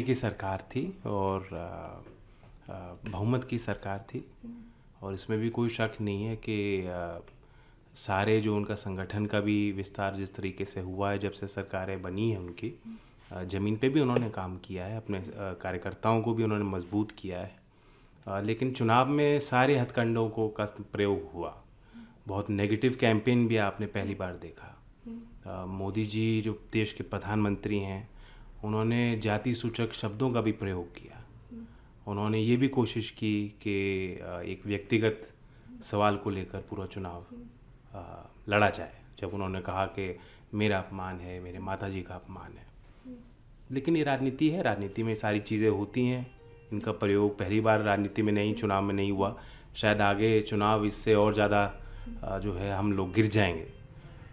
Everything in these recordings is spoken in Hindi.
की सरकार थी और बहुमत की सरकार थी और इसमें भी कोई शक नहीं है कि सारे जो उनका संगठन का भी विस्तार जिस तरीके से हुआ है जब से सरकारें बनी हैं उनकी ज़मीन पे भी उन्होंने काम किया है अपने कार्यकर्ताओं को भी उन्होंने मजबूत किया है लेकिन चुनाव में सारे हथकंडों को का प्रयोग हुआ बहुत नेगेटिव कैंपेन भी आपने पहली बार देखा हम्म। मोदी जी जो देश के प्रधानमंत्री हैं उन्होंने जाति सूचक शब्दों का भी प्रयोग किया उन्होंने ये भी कोशिश की कि एक व्यक्तिगत सवाल को लेकर पूरा चुनाव लड़ा जाए जब उन्होंने कहा कि मेरा अपमान है मेरे माता जी का अपमान है लेकिन ये राजनीति है राजनीति में सारी चीज़ें होती हैं इनका प्रयोग पहली बार राजनीति में नहीं चुनाव में नहीं हुआ शायद आगे चुनाव इससे और ज़्यादा जो है हम लोग गिर जाएंगे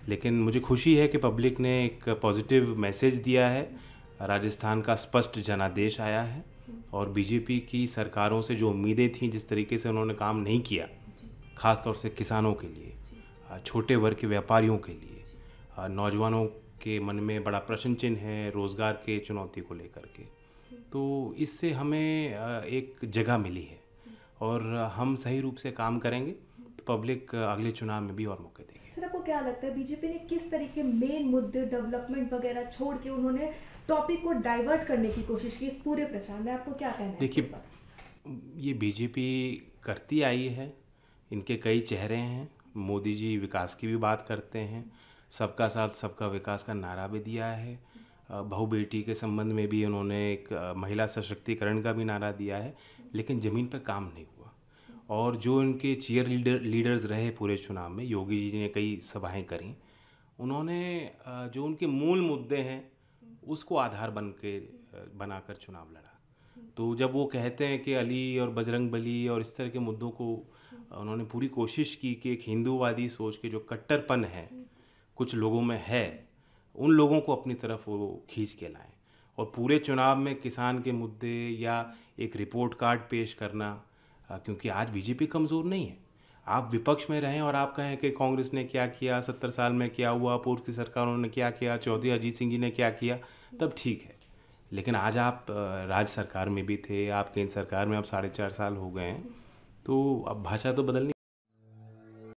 लेकिन मुझे खुशी है कि पब्लिक ने एक पॉजिटिव मैसेज दिया है राजस्थान का स्पष्ट जनादेश आया है और बीजेपी की सरकारों से जो उम्मीदें थीं जिस तरीके से उन्होंने काम नहीं किया ख़ासतौर से किसानों के लिए छोटे वर्ग के व्यापारियों के लिए नौजवानों के मन में बड़ा प्रश्न चिन्ह है रोज़गार के चुनौती को लेकर के तो इससे हमें एक जगह मिली है और हम सही रूप से काम करेंगे तो पब्लिक अगले चुनाव में भी और मौके देगी सर आपको क्या लगता है बीजेपी ने किस तरीके मेन मुद्दे डेवलपमेंट वगैरह छोड़ के उन्होंने टॉपिक को डाइवर्ट करने की कोशिश की इस पूरे प्रचार में आपको क्या कहना है देखिए ये बीजेपी करती आई है इनके कई चेहरे हैं मोदी जी विकास की भी बात करते हैं सबका साथ सबका विकास का नारा भी दिया है बहु बेटी के संबंध में भी उन्होंने एक महिला सशक्तिकरण का भी नारा दिया है लेकिन ज़मीन पर काम नहीं हुआ और जो इनके चीयर लीडर लीडर्स रहे पूरे चुनाव में योगी जी ने कई सभाएं करी उन्होंने जो उनके मूल मुद्दे हैं उसको आधार बन के बनाकर चुनाव लड़ा तो जब वो कहते हैं कि अली और बजरंग बली और इस तरह के मुद्दों को उन्होंने पूरी कोशिश की कि एक हिंदूवादी सोच के जो कट्टरपन है कुछ लोगों में है उन लोगों को अपनी तरफ वो खींच के लाएं और पूरे चुनाव में किसान के मुद्दे या एक रिपोर्ट कार्ड पेश करना क्योंकि आज बीजेपी कमज़ोर नहीं है आप विपक्ष में रहें और आप कहें कि कांग्रेस ने क्या किया सत्तर साल में क्या हुआ पूर्व की सरकारों ने क्या किया चौधरी अजीत सिंह जी ने क्या किया तब ठीक है लेकिन आज आप राज्य सरकार में भी थे आप केंद्र सरकार में अब साढ़े चार साल हो गए हैं तो अब भाषा तो बदलनी